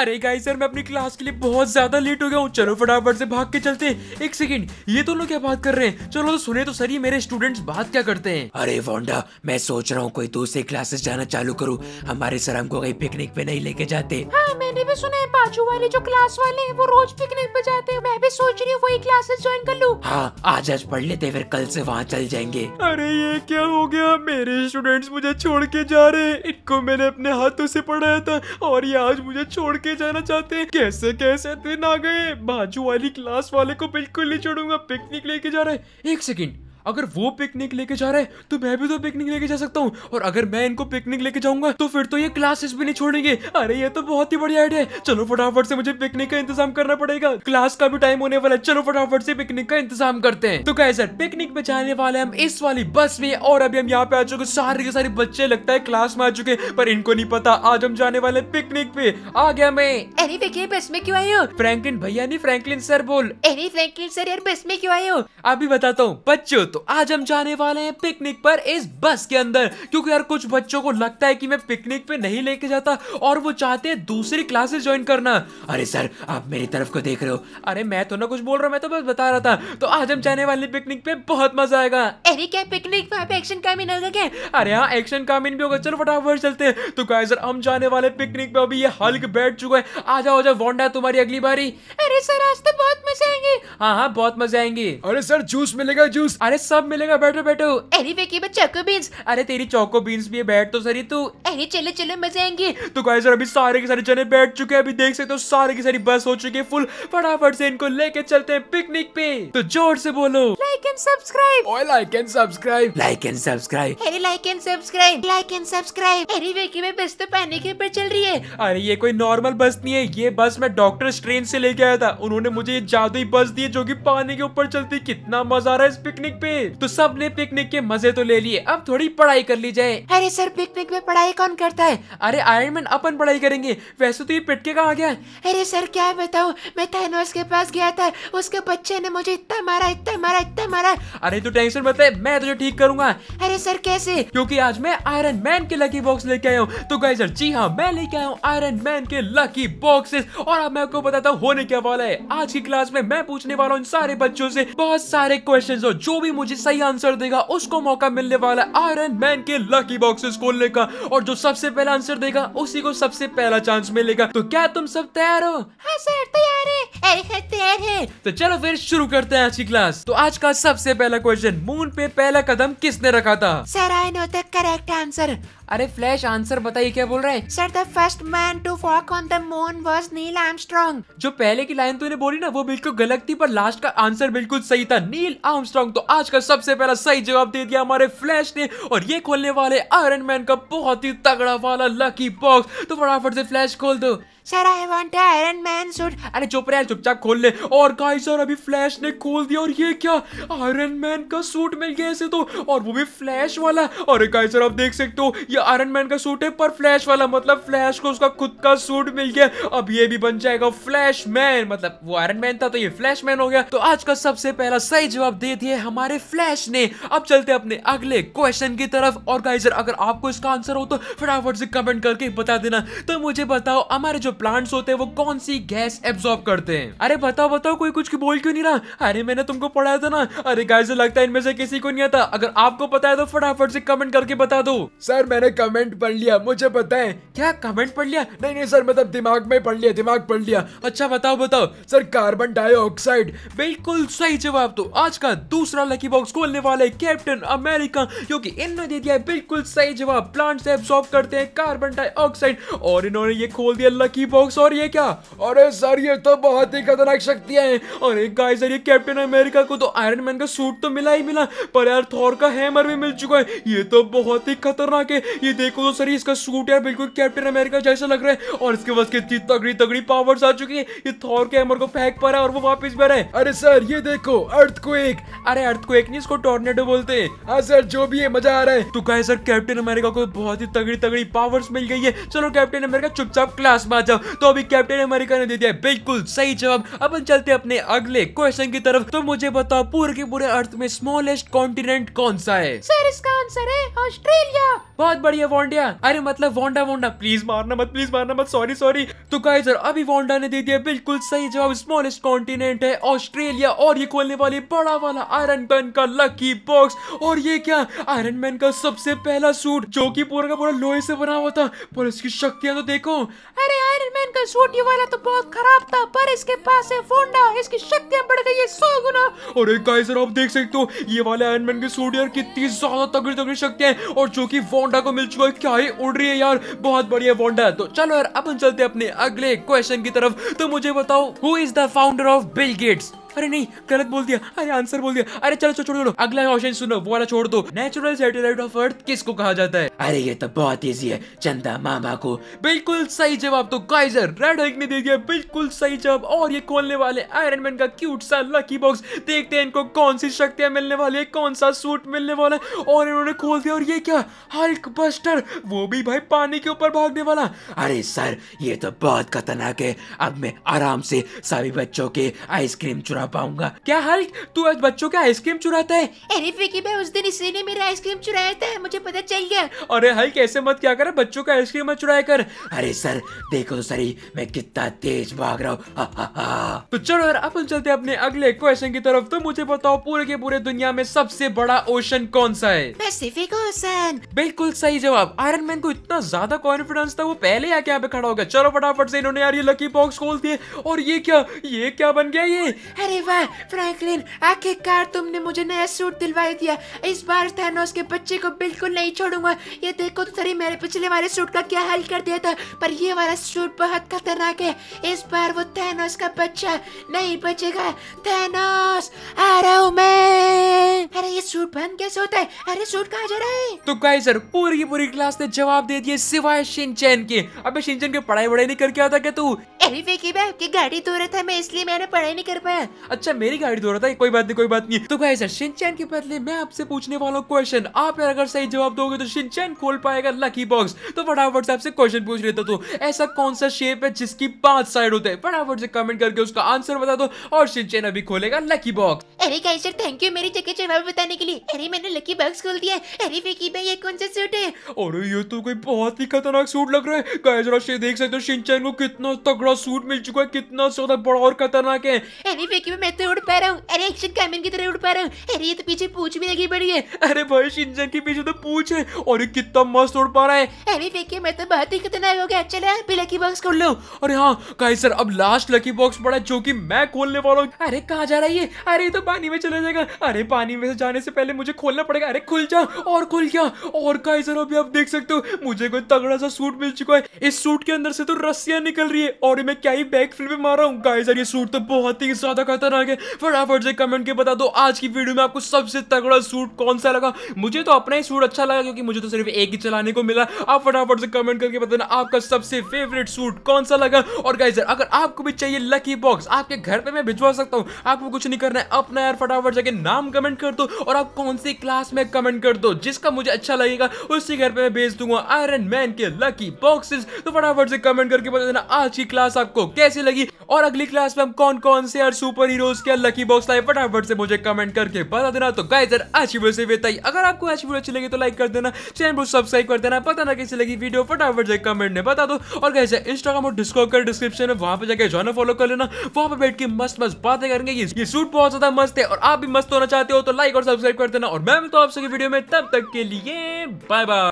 अरे गाई सर मैं अपनी क्लास के लिए बहुत ज्यादा लेट हो गया हूँ चलो फटाफट से भाग के चलते एक सेकेंड ये तो लोग क्या बात कर रहे हैं चलो तो सुने तो सर ये मेरे स्टूडेंट्स बात क्या करते हैं अरे वोंडा मैं सोच रहा हूँ कोई दूसरी क्लासेस जाना चालू करूँ हमारे सर हमको कहीं पिकनिक पे नहीं लेके जाते हाँ मैंने भी सुना है बाजू वाले जो क्लास वाले है वो रोज पिकनिक पे जाते हैं मैं भी सोच रही हूँ वही क्लासेस ज्वाइन कर लूँ हाँ आज आज पढ़ लेते फिर कल से वहाँ चल जाएंगे अरे ये क्या हो गया मेरे स्टूडेंट्स मुझे छोड़ के जा रहे हैं इनको मैंने अपने हाथों से पढ़ाया था और ये आज मुझे छोड़ के जाना चाहते हैं कैसे कैसे दिन आ गए बाजू वाली क्लास वाले को बिल्कुल नहीं छोड़ूंगा पिकनिक लेके जा रहे एक सेकेंड अगर वो पिकनिक लेके जा रहे हैं तो मैं भी तो पिकनिक लेके जा सकता हूँ और अगर मैं इनको पिकनिक लेके जाऊंगा तो फिर तो ये क्लासेस भी नहीं छोड़ेंगे अरे ये तो बहुत ही बढ़िया आइडिया है चलो फटाफट से मुझे पिकनिक का इंतजाम करना पड़ेगा क्लास का भी टाइम होने वाला है चलो फटाफट से पिकनिक का इंतजाम करते हैं तो सर पिकनिक में जाने वाले हम इस वाली बस में और अभी हम यहाँ पे आ चुके सारे के सारे बच्चे लगता है क्लास में आ चुके पर इनको नहीं पता आज हम जाने वाले पिकनिक पे आ गया मैं अरे देखिए बस में क्यों आई हो फ्रेंकलिन भैया नहीं फ्रेंकलिन सर बोल अरे फ्रेंकलिन सर यार बस में क्यों आई हो अभी बताता हूँ बच्चों दोस्तों आज हम जाने वाले हैं पिकनिक पर इस बस के अंदर क्योंकि यार कुछ बच्चों को लगता है कि मैं पिकनिक पे नहीं लेके जाता और वो चाहते हैं दूसरी क्लासेस ज्वाइन करना अरे सर आप मेरी तरफ को देख रहे हो अरे मैं तो ना कुछ बोल रहा हूँ मैं तो बस बता रहा था तो आज हम जाने वाले पिकनिक पे बहुत मजा आएगा अरे क्या पिकनिक एक्शन कामिन होगा क्या अरे यहाँ एक्शन कामिन भी होगा चलो फटाफट चलते तो क्या सर हम जाने वाले पिकनिक पे अभी ये हल्क बैठ चुका है आ जाओ जाओ वोंडा तुम्हारी अगली बारी अरे सर आज तो बहुत मजा आएंगे हाँ हाँ बहुत मजा आएंगे अरे सर जूस मिलेगा जूस अरे सब मिलेगा बैठो बैठो अरे वेकी में चोको बीन्स अरे तेरी चोको बीन्स भी है बैठ तो सर तू अरे चले चले मजे आएंगे तो गाइस अभी सारे के सारे जने बैठ चुके हैं अभी देख सकते हो सारे की सारी बस हो चुकी है फुल फटाफट से इनको लेके चलते हैं पिकनिक पे तो जोर से बोलो like and subscribe like and subscribe like and subscribe अरे like and subscribe like and subscribe अरे वेकी में बस तो पानी के ऊपर चल रही है अरे ये कोई नॉर्मल बस नहीं है ये बस मैं डॉक्टर ट्रेन से लेके आया था उन्होंने मुझे ये जादुई बस दी जो की पानी के ऊपर चलती कितना मजा आ रहा है इस पिकनिक पे तो सब ने पिकनिक के मजे तो ले लिए अब थोड़ी पढ़ाई कर ली जाए अरे सर पिकनिक में पढ़ाई कौन करता है अरे आयरन मैन अपन पढ़ाई करेंगे वैसे तो ये पिटके कहा गया अरे सर क्या बताऊँ मैं थानोस के पास गया था उसके बच्चे ने मुझे इतना मारा इतना मारा इतना मारा अरे तू टेंशन मत ले मैं तुझे ठीक करूंगा अरे सर कैसे क्योंकि आज मैं आयरन मैन के लकी बॉक्स लेके आया हूँ तो गाय सर जी हाँ मैं लेके आया हूँ आयरन मैन के लकी बॉक्सेस और अब मैं आपको बताता हूँ होने क्या वाला है आज की क्लास में मैं पूछने वाला हूँ सारे बच्चों से बहुत सारे क्वेश्चन जो भी मुझे मुझे सही आंसर देगा उसको मौका मिलने वाला है आयरन मैन के लकी बॉक्सेस खोलने का और जो सबसे पहला आंसर देगा उसी को सबसे पहला चांस मिलेगा तो क्या तुम सब तैयार हो हाँ सर तैयार है तैयार है तो चलो फिर शुरू करते हैं आज की क्लास तो आज का सबसे पहला क्वेश्चन मून पे पहला कदम किसने रखा था sir I know the correct answer अरे फ्लैश आंसर बताइए क्या बोल रहे sir the first man to walk on the moon was Neil Armstrong जो पहले की लाइन तूने बोली ना वो बिल्कुल गलत थी पर लास्ट का आंसर बिल्कुल सही था नील आर्मस्ट्रांग तो आज का सबसे पहला सही जवाब दे दिया हमारे फ्लैश ने और ये खोलने वाले आयरन मैन का बहुत ही तगड़ा वाला लकी बॉक्स तो फटाफट से फ्लैश खोल दो sir I want Iron Man suit अरे चुप रहे चुपचाप खोल ले और गाइस और अभी फ्लैश ने खोल दिया और ये क्या आयरन मैन का सूट मिल गया ऐसे तो और वो भी फ्लैश वाला और गाइस आप देख सकते हो ये आयरन मैन का सूट है पर फ्लैश वाला मतलब फ्लैश को उसका खुद का सूट मिल गया अब ये भी बन जाएगा फ्लैश मैन मतलब वो आयरन मैन था तो ये फ्लैश मैन हो गया तो आज का सबसे पहला सही जवाब दे दिया हमारे फ्लैश ने अब चलते अपने अगले क्वेश्चन की तरफ और गाइजर अगर आपको इसका आंसर हो तो फटाफट से कमेंट करके बता देना तो मुझे बताओ हमारे जो प्लांट्स होते हैं वो कौन सी गैस एब्सॉर्ब करते हैं अरे बताओ बताओ कोई कुछ की बोल क्यों नहीं रहा अरे मैंने तुमको पढ़ाया था ना अरे गाइजर लगता है इनमें से किसी को नहीं आता अगर आपको पता है तो फटाफट से कमेंट करके बता दो सर मैंने मैंने कमेंट पढ़ लिया मुझे पता है क्या कमेंट पढ़ लिया नहीं नहीं सर मतलब दिमाग में पढ़ लिया दिमाग पढ़ लिया अच्छा बताओ बताओ सर कार्बन डाइऑक्साइड बिल्कुल सही जवाब तो आज का दूसरा लकी बॉक्स खोलने वाले कैप्टन अमेरिका क्योंकि इन्होंने दे दिया बिल्कुल सही जवाब प्लांट्स एब्सॉर्ब करते हैं कार्बन डाइऑक्साइड और इन्होंने ये खोल दिया लकी बॉक्स और ये क्या अरे सर ये तो बहुत ही खतरनाक शक्तियां हैं और एक गाय सर ये कैप्टन अमेरिका को तो आयरन मैन का सूट तो मिला ही मिला पर यार थॉर का हैमर भी मिल चुका है ये तो बहुत ही खतरनाक है ये देखो तो सर इसका सूट है बिल्कुल कैप्टन अमेरिका जैसा लग रहा है और इसके पास कितनी तगड़ी तगड़ी पावर्स आ चुकी है ये थॉर के हैमर को फेंक पा रहा है और वो वापस भी है अरे सर ये देखो अर्थ को एक अरे अर्थ को एक नहीं इसको टोर्नेडो बोलते हैं हाँ सर जो भी है मजा आ रहा है तो कहे सर कैप्टन अमेरिका को बहुत ही तगड़ी तगड़ी पावर्स मिल गई है चलो कैप्टन अमेरिका चुपचाप क्लास में आ जाओ तो अभी कैप्टन अमेरिका ने दे दिया बिल्कुल सही जवाब अब चलते अपने अगले क्वेश्चन की तरफ तो मुझे बताओ पूरे के पूरे अर्थ में स्मॉलेस्ट कॉन्टिनेंट कौन सा है सर इसका आंसर है ऑस्ट्रेलिया बहुत बढ़िया वोंडिया अरे मतलब वोंडा वोंडा प्लीज मारना मत प्लीज मारना मत सॉरी सॉरी तो गाइजर अभी वोंडा ने दे दिया बिल्कुल सही जवाब स्मॉलेस्ट कॉन्टिनेंट है ऑस्ट्रेलिया और ये खोलने वाली बड़ा वाला आयरन मैन का लकी बॉक्स और ये क्या आयरन मैन का सबसे पहला सूट जो की पूरा का पूरा लोहे से बना हुआ था पर इसकी शक्तियां तो देखो अरे आयरन मैन का सूट ये वाला तो बहुत खराब था पर इसके पास है वोंडा इसकी शक्तियां बढ़ गई है सौ गुना और एक गाइस आप देख सकते हो ये वाले आयरन मैन के सूट यार कितनी ज्यादा तगड़ी तगड़ी शक्तियां हैं और जो की वोंडा को मिल चुका है क्या ही उड़ रही है यार बहुत बढ़िया वोंडा तो चलो यार अपन चलते अपने अगले क्वेश्चन की तरफ तो मुझे बताओ who is the founder of Bill Gates अरे नहीं गलत बोल दिया अरे आंसर बोल दिया अरे चलो छोड़ छोड़ो अगला ऑप्शन सुनो वो वाला छोड़ दो नेचुरल सैटेलाइट ऑफ अर्थ किसको कहा जाता है अरे ये तो बहुत ईजी है चंदा मामा को बिल्कुल सही जवाब तो गाइजर रेड हल्क ने दे दिया बिल्कुल सही जवाब और ये खोलने वाले आयरन मैन का क्यूट सा लकी बॉक्स देखते हैं इनको कौन सी शक्तियां मिलने वाली है कौन सा सूट मिलने वाला है और इन्होंने खोल दिया और ये क्या हल्क बस्टर वो भी भाई पानी के ऊपर भागने वाला अरे सर ये तो बहुत खतरनाक है अब मैं आराम से सभी बच्चों के आइसक्रीम चुरा चुरा पाऊंगा क्या हाल तू आज बच्चों का आइसक्रीम चुराता है अरे फिकी भाई उस दिन इसी ने मेरा आइसक्रीम चुराया था मुझे पता चल गया अरे हाल कैसे मत क्या कर बच्चों का आइसक्रीम मत चुराया कर अरे सर देखो तो सरी मैं कितना तेज भाग रहा हूँ तो चलो यार अपन चलते अपने अगले क्वेश्चन की तरफ तो मुझे बताओ पूरे के पूरे दुनिया में सबसे बड़ा ओशन कौन सा है पैसिफिक ओशन बिल्कुल सही जवाब आयरन मैन को इतना ज्यादा कॉन्फिडेंस था वो पहले आके यहाँ पे खड़ा होगा चलो फटाफट से इन्होंने यार ये लकी बॉक्स खोल दिए और ये क्या ये क्या बन गया ये अरे अरे वाह फ्रैंकलिन आखिरकार तुमने मुझे नया सूट दिलवा दिया इस बार थैनोस के बच्चे को बिल्कुल नहीं छोड़ूंगा ये देखो तो सर मेरे पिछले वाले सूट का क्या हल कर दिया था पर ये वाला सूट बहुत खतरनाक है इस बार वो थैनोस का बच्चा नहीं बचेगा थैनोस आ रहा हूँ मैं अरे ये सूट बन कैसे होता है अरे सूट कहाँ जा रहा है तो गाइस सर पूरी की पूरी क्लास ने जवाब दे दिए सिवाय शिनचैन के अबे शिनचैन के पढ़ाई वढ़ाई नहीं करके आता क्या तू अरे गाड़ी धो रहा था मैं इसलिए मैंने पढ़ाई नहीं कर पाया अच्छा मेरी गाड़ी धो रहा था कोई बात नहीं कोई बात नहीं तो सर सिंचैन के बदले मैं आपसे पूछने वाला हूँ क्वेश्चन आप यार अगर सही जवाब दोगे तो सिंचैन खोल पाएगा लकी बॉक्स तो फटाफट से आपसे क्वेश्चन पूछ लेता तो ऐसा कौन सा शेप है जिसकी पांच साइड होता है फटाफट से कमेंट करके उसका आंसर बता दो और सिंचैन अभी खोलेगा लकी बॉक्स अरे गाइस थैंक यू मेरी जगह जवाब बताने के लिए अरे मैंने लकी बॉक्स खोल दिया अरे विकी भाई ये कौन सा सूट है और ये तो कोई बहुत ही खतरनाक सूट लग रहा है गाइस जरा देख सकते हो सिंचैन को कितना तगड़ा सूट मिल चुका है कितना ज्यादा बड़ा और खतरनाक है अरे विकी में मैं तो उड़ पा रहा हूँ अरे एक्शन कैमिन की तरह उड़ पा रहा हूँ अरे ये तो पीछे पूछ भी लगी पड़ी है अरे भाई शिनजन के पीछे तो पूछ है और ये कितना मस्त उड़ पा रहा है अरे देखिए मैं तो बहुत ही खतरनाक हो गया चले अभी लकी बॉक्स खोल लो अरे हाँ कहीं सर अब लास्ट लकी बॉक्स पड़ा है जो की मैं खोलने वाला हूँ अरे कहाँ जा रहा है ये अरे तो पानी में चला जाएगा अरे पानी में जाने से पहले मुझे खोलना पड़ेगा अरे खुल जा और खुल गया और कहीं सर अभी आप देख सकते हो मुझे कोई तगड़ा सा सूट मिल चुका है इस सूट के अंदर से तो रस्सियां निकल रही है और मैं क्या ही बैक फिल्म मार रहा हूँ गाइस सर ये सूट तो बहुत ही ज्यादा खतरनाक है फटाफट से कमेंट के बता दो आज की वीडियो में आपको सबसे तगड़ा सूट कौन सा लगा मुझे तो अपना ही सूट अच्छा लगा क्योंकि मुझे तो सिर्फ एक ही चलाने को मिला आप फटाफट से कमेंट करके बताना आपका सबसे फेवरेट सूट कौन सा लगा और गाइजर अगर आपको भी चाहिए लकी बॉक्स आपके घर पर मैं भिजवा सकता हूँ आपको कुछ नहीं करना है अपना यार फटाफट जाके नाम कमेंट कर दो और आप कौन सी क्लास में कमेंट कर दो जिसका मुझे अच्छा लगेगा उसी घर पर मैं भेज दूंगा आयरन मैन के लकी बॉक्सेस तो फटाफट से कमेंट करके बता देना आज की क्लास आपको कैसी लगी और अगली क्लास में हम कौन कौन से यार सुपर सुपर हीरोज के लकी बॉक्स लाइव फटाफट से मुझे कमेंट करके बता देना तो गाइस यार आज वीडियो से बताइए अगर आपको आज वीडियो अच्छी लगी तो लाइक कर देना चैनल को सब्सक्राइब कर देना पता ना कैसी लगी वीडियो फटाफट से कमेंट में बता दो और गाइस यार इंस्टाग्राम और डिस्कॉर्ड का डिस्क्रिप्शन में वहां पर जाकर जॉइन फॉलो कर लेना वहां पर बैठ के मस्त मस्त बातें करेंगे ये सूट बहुत ज्यादा मस्त है और आप भी मस्त होना चाहते हो तो लाइक और सब्सक्राइब कर देना और मैं तो आपसे सभी वीडियो में तब तक के लिए बाय बाय